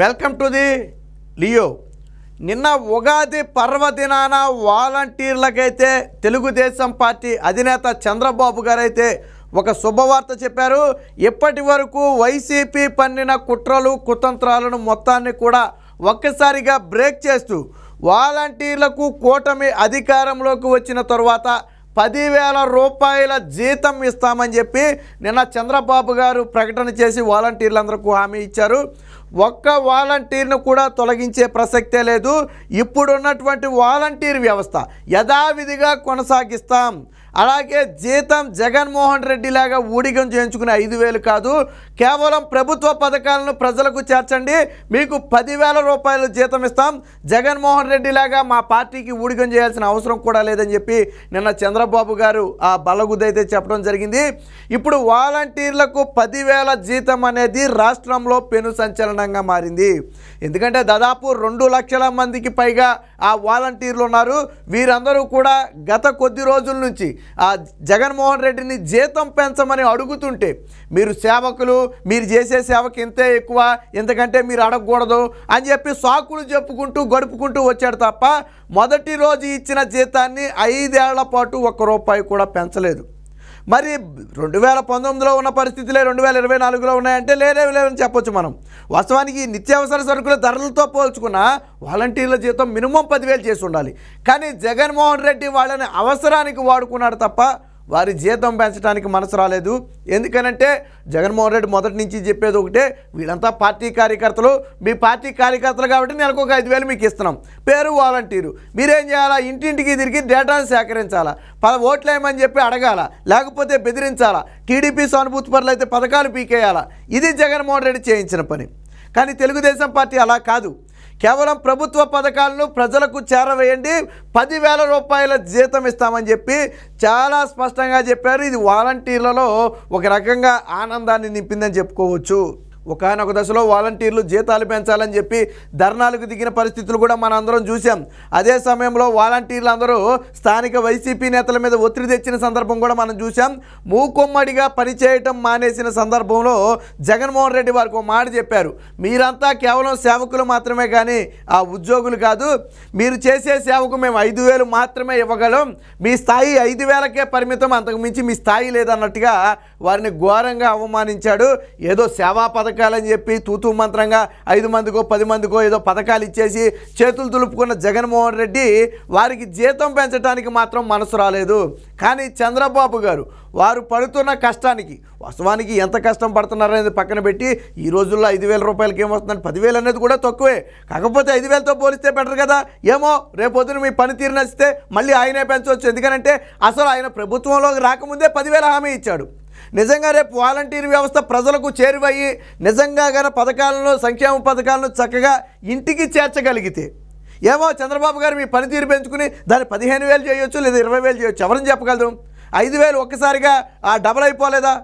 welcome to the Leo నిన్న ఉగాది పర్వదినాన వాలంటీర్లకైతే Telugu Desam party అధినేత చంద్రబాబు గారైతే ఒక శుభవార్త చెప్పారు ఇప్పటి వరకు వైసీపీ పన్నిన కుట్రలు కుతంత్రాలను మొత్తాన్ని కూడా ఒక్కసారిగా బ్రేక్ చేస్తూ వాలంటీర్లకు కూటమి అధికారంలోకి వచ్చిన తర్వాత పదివేల రూపాయల జీతం ఇస్తామని చెప్పి నిన్న చంద్రబాబు గారు ప్రకటన చేసి వాలంటీర్లందరికీ హామీ ఇచ్చారు ఒక్క వాలంటీర్ను కూడా తొలగించే ప్రసక్తే లేదు ఇప్పుడున్నటువంటి వాలంటీర్ వ్యవస్థ యథావిధిగా కొనసాగిస్తాం అలాగే జీతం జగన్మోహన్ రెడ్డి లాగా ఊడిగం చేయించుకునే ఐదు వేలు కాదు కేవలం ప్రభుత్వ పథకాలను ప్రజలకు చేర్చండి మీకు పదివేల రూపాయలు జీతం ఇస్తాం జగన్మోహన్ రెడ్డి లాగా మా పార్టీకి ఊడిగం చేయాల్సిన అవసరం కూడా లేదని చెప్పి నిన్న చంద్రబాబు గారు ఆ బలగుద్దైతే చెప్పడం జరిగింది ఇప్పుడు వాలంటీర్లకు పదివేల జీతం అనేది రాష్ట్రంలో పెను సంచలనంగా మారింది ఎందుకంటే దాదాపు రెండు లక్షల మందికి పైగా ఆ వాలంటీర్లు ఉన్నారు వీరందరూ కూడా గత కొద్ది రోజుల నుంచి ఆ జగన్మోహన్ రెడ్డిని జీతం పెంచమని అడుగుతుంటే మీరు సేవకులు మీరు చేసే సేవకి ఇంతే ఎక్కువ ఎందుకంటే మీరు అడగకూడదు అని చెప్పి సాకులు చెప్పుకుంటూ గడుపుకుంటూ వచ్చాడు తప్ప మొదటి రోజు ఇచ్చిన జీతాన్ని ఐదేళ్ల పాటు ఒక్క రూపాయి కూడా పెంచలేదు మరి రెండు వేల పంతొమ్మిదిలో ఉన్న పరిస్థితులే రెండు వేల ఇరవై నాలుగులో ఉన్నాయంటే లేదే లేవని చెప్పొచ్చు మనం వాస్తవానికి నిత్యావసర సరుకుల ధరలతో పోల్చుకున్న వాలంటీర్ల జీతం మినిమం పదివేలు చేసి ఉండాలి కానీ జగన్మోహన్ రెడ్డి వాళ్ళని అవసరానికి వాడుకున్నాడు తప్ప వారి జీతం పెంచడానికి మనసు రాలేదు ఎందుకనంటే జగన్మోహన్ రెడ్డి మొదటి నుంచి చెప్పేది ఒకటే వీళ్ళంతా పార్టీ కార్యకర్తలు మీ పార్టీ కార్యకర్తలు కాబట్టి నెలకు ఒక ఐదు వేలు మీకు ఇస్తున్నాం పేరు వాలంటీరు మీరేం చేయాలా ఇంటింటికి తిరిగి డేటాను సేకరించాలా పద ఓట్లేమని చెప్పి అడగాల లేకపోతే బెదిరించాలా టీడీపీ సానుభూతి పనులు అయితే పథకాలు పీకేయాలా ఇది జగన్మోహన్ రెడ్డి చేయించిన పని కానీ తెలుగుదేశం పార్టీ అలా కాదు కేవలం ప్రభుత్వ పథకాలను ప్రజలకు చేరవేయండి పదివేల రూపాయల జీతం ఇస్తామని చెప్పి చాలా స్పష్టంగా చెప్పారు ఇది వాలంటీర్లలో ఒక రకంగా ఆనందాన్ని నింపిందని చెప్పుకోవచ్చు ఒకనొక దశలో వాలంటీర్లు జీతాలు పెంచాలని చెప్పి ధర్నాలకు దిగిన పరిస్థితులు కూడా మనం అందరం చూసాం అదే సమయంలో వాలంటీర్లు అందరూ స్థానిక వైసీపీ నేతల మీద ఒత్తిడి తెచ్చిన సందర్భం కూడా మనం చూసాం మూకుమ్మడిగా పనిచేయటం మానేసిన సందర్భంలో జగన్మోహన్ రెడ్డి వారికి ఒక మాట చెప్పారు మీరంతా కేవలం సేవకులు మాత్రమే కానీ ఆ ఉద్యోగులు కాదు మీరు చేసే సేవకు మేము ఐదు మాత్రమే ఇవ్వగలం మీ స్థాయి ఐదు వేలకే పరిమితం అంతకుమించి మీ స్థాయి లేదన్నట్టుగా వారిని ఘోరంగా అవమానించాడు ఏదో సేవా పథకాలని చెప్పి తూతూ మంత్రంగా ఐదు మందికో పది మందికో ఏదో పథకాలు ఇచ్చేసి చేతులు తులుపుకున్న జగన్మోహన్ రెడ్డి వారికి జీతం పెంచడానికి మాత్రం మనసు రాలేదు కానీ చంద్రబాబు గారు వారు పడుతున్న కష్టానికి వాస్తవానికి ఎంత కష్టం పడుతున్నారనేది పక్కన పెట్టి ఈ రోజుల్లో ఐదు వేల రూపాయలకి ఏమొస్తుందంటే పదివేలు అనేది కూడా తక్కువే కాకపోతే ఐదు వేలతో పోలిస్తే బెటర్ కదా ఏమో రేపొద్దున మీ పనితీరు నచ్చితే మళ్ళీ ఆయనే పెంచవచ్చు ఎందుకనంటే అసలు ఆయన ప్రభుత్వంలోకి రాకముందే పదివేల హామీ ఇచ్చాడు నిజంగా రేపు వాలంటీర్ వ్యవస్థ ప్రజలకు చేరువయ్యి నిజంగా గన పథకాలను సంక్షేమ పథకాలను చక్కగా ఇంటికి చేర్చగలిగితే ఏమో చంద్రబాబు గారు మీ పనితీరు పెంచుకుని దాన్ని పదిహేను వేలు చేయొచ్చు లేదా ఇరవై వేలు చేయొచ్చు ఎవరని చెప్పగలరు ఐదు వేలు ఒక్కసారిగా ఆ డబుల్ అయిపోలేదా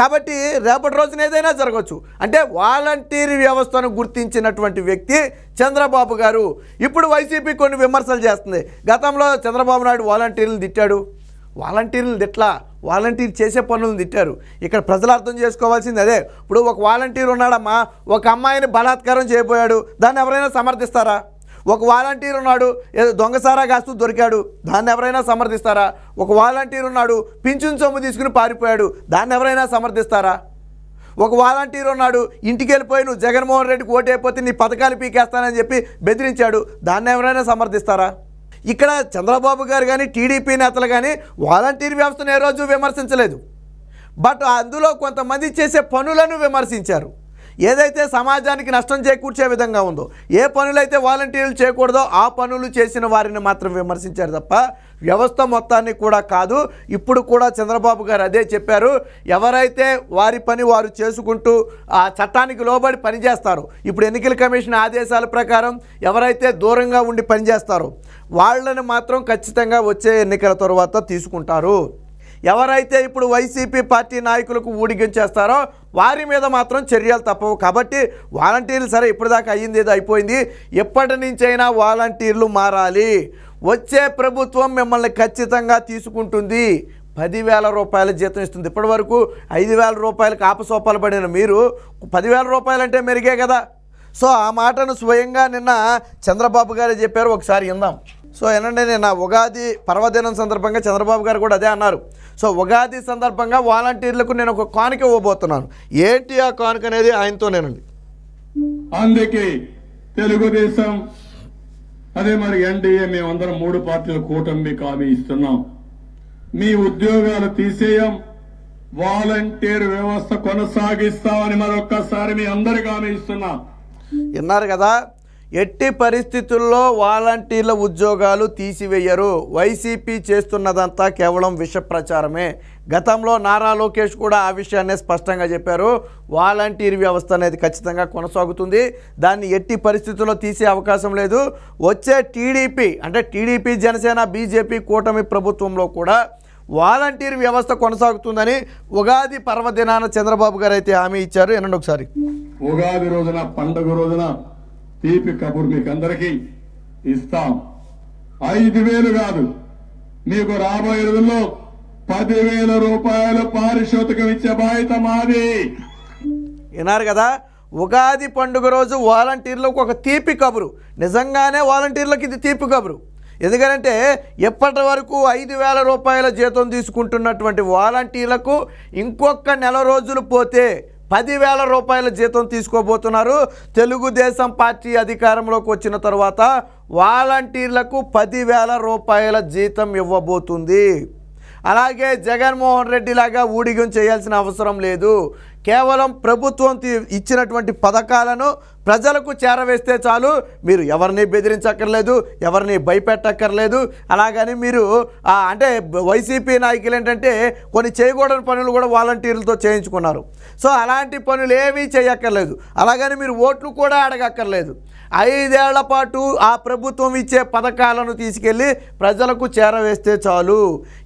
కాబట్టి రేపటి రోజున ఏదైనా జరగవచ్చు అంటే వాలంటీర్ వ్యవస్థను గుర్తించినటువంటి వ్యక్తి చంద్రబాబు గారు ఇప్పుడు వైసీపీ కొన్ని విమర్శలు చేస్తుంది గతంలో చంద్రబాబు నాయుడు వాలంటీర్లు తిట్టాడు వాలంటీర్లు తిట్లా వాలంటీర్ చేసే పనులను తిట్టారు ఇక్కడ ప్రజలు అర్థం చేసుకోవాల్సింది అదే ఇప్పుడు ఒక వాలంటీర్ ఉన్నాడమ్మా ఒక అమ్మాయిని బలాత్కారం చేయబోయాడు దాన్ని ఎవరైనా సమర్థిస్తారా ఒక వాలంటీర్ ఉన్నాడు ఏదో దొంగసారా కాస్తూ దొరికాడు దాన్ని ఎవరైనా సమర్థిస్తారా ఒక వాలంటీర్ ఉన్నాడు పింఛన్ సొమ్ము తీసుకుని పారిపోయాడు దాన్ని ఎవరైనా సమర్థిస్తారా ఒక వాలంటీర్ ఉన్నాడు ఇంటికి వెళ్ళిపోయి నువ్వు జగన్మోహన్ రెడ్డికి ఓటైపోతే నీ పథకాలు పీకేస్తానని చెప్పి బెదిరించాడు దాన్ని ఎవరైనా సమర్థిస్తారా ఇక్కడ చంద్రబాబు గారు కానీ టీడీపీ నేతలు కానీ వాలంటీర్ వ్యవస్థను ఏ రోజు విమర్శించలేదు బట్ అందులో కొంతమంది చేసే పనులను విమర్శించారు ఏదైతే సమాజానికి నష్టం చేకూర్చే విధంగా ఉందో ఏ పనులైతే వాలంటీర్లు చేయకూడదో ఆ పనులు చేసిన వారిని మాత్రం విమర్శించారు తప్ప వ్యవస్థ మొత్తాన్ని కూడా కాదు ఇప్పుడు కూడా చంద్రబాబు గారు అదే చెప్పారు ఎవరైతే వారి పని వారు చేసుకుంటూ ఆ చట్టానికి లోబడి పనిచేస్తారు ఇప్పుడు ఎన్నికల కమిషన్ ఆదేశాల ప్రకారం ఎవరైతే దూరంగా ఉండి పనిచేస్తారో వాళ్ళని మాత్రం ఖచ్చితంగా వచ్చే ఎన్నికల తర్వాత తీసుకుంటారు ఎవరైతే ఇప్పుడు వైసీపీ పార్టీ నాయకులకు ఊడిగించేస్తారో వారి మీద మాత్రం చర్యలు తప్పవు కాబట్టి వాలంటీర్లు సరే ఇప్పటిదాకా అయ్యింది ఇది అయిపోయింది ఎప్పటి నుంచైనా వాలంటీర్లు మారాలి వచ్చే ప్రభుత్వం మిమ్మల్ని ఖచ్చితంగా తీసుకుంటుంది పదివేల రూపాయల జీతం ఇస్తుంది ఇప్పటివరకు ఐదు వేల రూపాయలకు ఆపసోపాలు పడిన మీరు పదివేల రూపాయలంటే మెరిగే కదా సో ఆ మాటను స్వయంగా నిన్న చంద్రబాబు గారే చెప్పారు ఒకసారి విందాం సో ఏంటంటే నేను ఉగాది పర్వదినం సందర్భంగా చంద్రబాబు గారు కూడా అదే అన్నారు సో ఉగాది సందర్భంగా వాలంటీర్లకు నేను ఒక కానుక ఇవ్వబోతున్నాను ఏంటి ఆ కానుక అనేది ఆయనతోనేనండి అందుకే తెలుగుదేశం అదే మరి ఎన్డీఏ మేమందరం మూడు పార్టీల కూటమి మీకు హామీ ఇస్తున్నాం మీ ఉద్యోగాలు తీసేయం వాలంటీర్ వ్యవస్థ కొనసాగిస్తామని మరొక్కసారి మీ అందరికి హామీ ఇస్తున్నా విన్నారు కదా ఎట్టి పరిస్థితుల్లో వాలంటీర్ల ఉద్యోగాలు తీసివేయరు వైసీపీ చేస్తున్నదంతా కేవలం విష ప్రచారమే గతంలో నారా లోకేష్ కూడా ఆ విషయాన్ని స్పష్టంగా చెప్పారు వాలంటీర్ వ్యవస్థ అనేది ఖచ్చితంగా కొనసాగుతుంది దాన్ని ఎట్టి పరిస్థితుల్లో తీసే అవకాశం లేదు వచ్చే టీడీపీ అంటే టీడీపీ జనసేన బీజేపీ కూటమి ప్రభుత్వంలో కూడా వాలంటీర్ వ్యవస్థ కొనసాగుతుందని ఉగాది పర్వదినాన చంద్రబాబు గారు అయితే హామీ ఇచ్చారు ఎనండి ఒకసారి ఉగాది రోజున పండుగ రోజున తీపి కబుర్ మీకు అందరికీ ఇస్తాం ఐదు వేలు కాదు మీకు రాబోయే రోజుల్లో పదివేల రూపాయలు పారిశోతకం ఇచ్చే బాధ్యత మాది విన్నారు కదా ఉగాది పండుగ రోజు వాలంటీర్లకు ఒక తీపి కబురు నిజంగానే వాలంటీర్లకు ఇది తీపి కబురు ఎందుకంటే ఎప్పటి వరకు ఐదు వేల రూపాయల జీతం తీసుకుంటున్నటువంటి వాలంటీర్లకు ఇంకొక నెల రోజులు పోతే పదివేల రూపాయల జీతం తీసుకోబోతున్నారు తెలుగుదేశం పార్టీ అధికారంలోకి వచ్చిన తర్వాత వాలంటీర్లకు పదివేల రూపాయల జీతం ఇవ్వబోతుంది అలాగే జగన్మోహన్ రెడ్డి లాగా ఊడిగం చేయాల్సిన అవసరం లేదు కేవలం ప్రభుత్వం ఇచ్చినటువంటి పథకాలను ప్రజలకు చేరవేస్తే చాలు మీరు ఎవరిని బెదిరించక్కర్లేదు ఎవరిని భయపెట్టక్కర్లేదు అలాగని మీరు అంటే వైసీపీ నాయకులు ఏంటంటే కొన్ని చేయకూడని పనులు కూడా వాలంటీర్లతో చేయించుకున్నారు సో అలాంటి పనులు ఏమీ చేయక్కర్లేదు అలాగని మీరు ఓట్లు కూడా అడగక్కర్లేదు ఐదేళ్ల పాటు ఆ ప్రభుత్వం ఇచ్చే పథకాలను తీసుకెళ్ళి ప్రజలకు చేరవేస్తే చాలు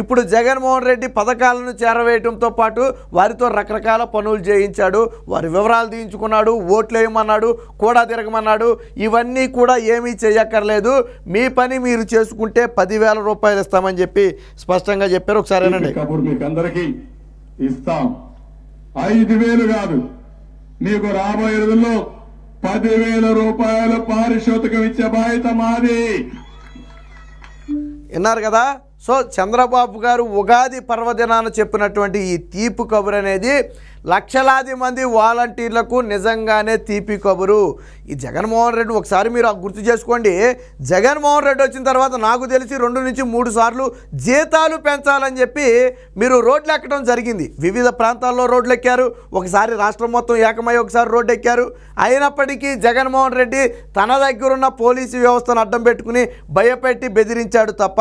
ఇప్పుడు జగన్మోహన్ రెడ్డి పథకాలను చేరవేయటంతో పాటు వారితో రకరకాల పనులు చేయించాడు వారి వివరాలు తీయించుకున్నాడు ఓట్లు వేయమన్నాడు కూడా తిరగమన్నాడు ఇవన్నీ కూడా ఏమీ చేయక్కర్లేదు మీ పని మీరు చేసుకుంటే పదివేల రూపాయలు ఇస్తామని చెప్పి స్పష్టంగా చెప్పారు ఒకసారి ఇస్తాం ఐదు వేలు కాదు నీకు రాబోయే రోజుల్లో పదివేల రూపాయల పారిశోధకం ఇచ్చే బాధ్యత మాది విన్నారు కదా సో చంద్రబాబు గారు ఉగాది పర్వదినాన చెప్పినటువంటి ఈ తీపు కబురు అనేది లక్షలాది మంది వాలంటీర్లకు నిజంగానే తీపి కబురు ఈ జగన్మోహన్ రెడ్డి ఒకసారి మీరు గుర్తు చేసుకోండి జగన్మోహన్ రెడ్డి వచ్చిన తర్వాత నాకు తెలిసి రెండు నుంచి మూడు సార్లు జీతాలు పెంచాలని చెప్పి మీరు రోడ్లు ఎక్కడం జరిగింది వివిధ ప్రాంతాల్లో రోడ్లు ఎక్కారు ఒకసారి రాష్ట్రం మొత్తం ఏకమై ఒకసారి రోడ్డు ఎక్కారు అయినప్పటికీ జగన్మోహన్ రెడ్డి తన దగ్గరున్న పోలీసు వ్యవస్థను అడ్డం పెట్టుకుని భయపెట్టి బెదిరించాడు తప్ప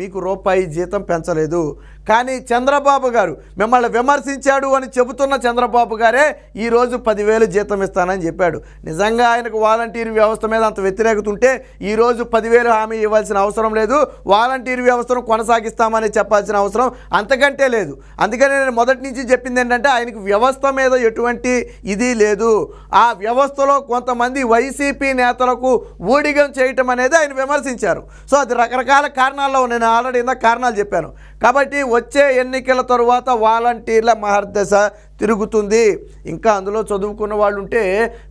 మీకు రూపాయి జీతం పెంచలేదు కానీ చంద్రబాబు గారు మిమ్మల్ని విమర్శించాడు అని చెబుతున్న చంద్రబాబు గారే ఈరోజు పదివేలు జీతం ఇస్తానని చెప్పాడు నిజంగా ఆయనకు వాలంటీర్ వ్యవస్థ మీద అంత వ్యతిరేకత ఉంటే ఈరోజు పదివేలు హామీ ఇవ్వాల్సిన అవసరం లేదు వాలంటీర్ వ్యవస్థను కొనసాగిస్తామని చెప్పాల్సిన అవసరం అంతకంటే లేదు అందుకని నేను మొదటి నుంచి చెప్పింది ఏంటంటే ఆయనకు వ్యవస్థ మీద ఎటువంటి ఇది లేదు ఆ వ్యవస్థలో కొంతమంది వైసీపీ నేతలకు ఊడిగం చేయటం అనేది ఆయన విమర్శించారు సో అది రకరకాల కారణాల్లో నేను ఆల్రెడీ ఇందా కారణాలు చెప్పాను కాబట్టి వచ్చే ఎన్నికల తర్వాత వాలంటీర్ల మహర్దశ తిరుగుతుంది ఇంకా అందులో చదువుకున్న వాళ్ళు ఉంటే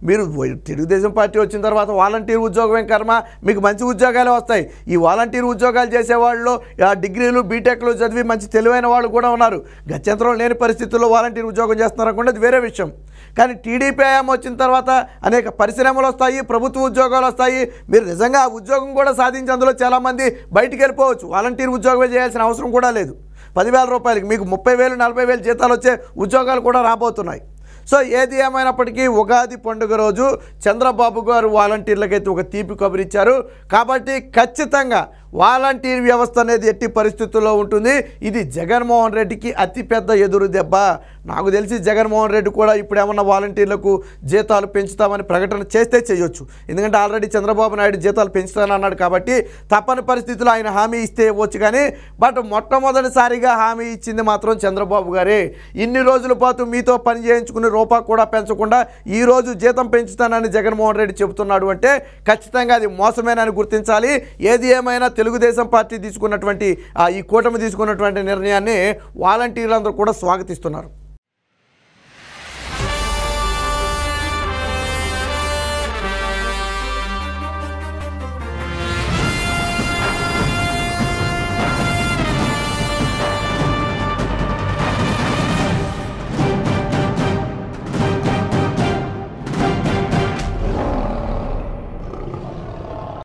మీరు తెలుగుదేశం పార్టీ వచ్చిన తర్వాత వాలంటీర్ ఉద్యోగం ఏం కర్మ మీకు మంచి ఉద్యోగాలే వస్తాయి ఈ వాలంటీర్ ఉద్యోగాలు చేసేవాళ్ళు ఆ డిగ్రీలు బీటెక్లు చదివి మంచి తెలివైన వాళ్ళు కూడా ఉన్నారు గత్యంతరం లేని పరిస్థితుల్లో వాలంటీర్ ఉద్యోగం చేస్తున్నారు అది వేరే విషయం కానీ టీడీపీ హయాం వచ్చిన తర్వాత అనేక పరిశ్రమలు వస్తాయి ప్రభుత్వ ఉద్యోగాలు వస్తాయి మీరు నిజంగా ఉద్యోగం కూడా సాధించి అందులో చాలామంది బయటికి వెళ్ళిపోవచ్చు వాలంటీర్ ఉద్యోగమే చేయాల్సిన అవసరం కూడా లేదు పదివేల రూపాయలకి మీకు ముప్పై వేలు నలభై వేలు జీతాలు వచ్చే ఉద్యోగాలు కూడా రాబోతున్నాయి సో ఏది ఏమైనప్పటికీ ఉగాది పండుగ రోజు చంద్రబాబు గారు వాలంటీర్లకైతే ఒక తీపి కబురిచ్చారు కాబట్టి ఖచ్చితంగా వాలంటీర్ వ్యవస్థ అనేది ఎట్టి పరిస్థితుల్లో ఉంటుంది ఇది జగన్మోహన్ రెడ్డికి అతిపెద్ద ఎదురు దెబ్బ నాకు తెలిసి జగన్మోహన్ రెడ్డి కూడా ఇప్పుడు ఏమన్నా వాలంటీర్లకు జీతాలు పెంచుతామని ప్రకటన చేస్తే చేయొచ్చు ఎందుకంటే ఆల్రెడీ చంద్రబాబు నాయుడు జీతాలు పెంచుతానన్నాడు కాబట్టి తప్పని పరిస్థితుల్లో ఆయన హామీ ఇస్తే ఇవ్వచ్చు కానీ బట్ మొట్టమొదటిసారిగా హామీ ఇచ్చింది మాత్రం చంద్రబాబు గారే ఇన్ని రోజుల పాటు మీతో పని చేయించుకునే రూపా కూడా పెంచకుండా ఈరోజు జీతం పెంచుతానని జగన్మోహన్ రెడ్డి చెబుతున్నాడు అంటే ఖచ్చితంగా అది మోసమేనని గుర్తించాలి ఏది ఏమైనా తెలుగుదేశం పార్టీ తీసుకున్నటువంటి ఈ కూటమి తీసుకున్నటువంటి నిర్ణయాన్ని వాలంటీర్లందరూ కూడా స్వాగతిస్తున్నారు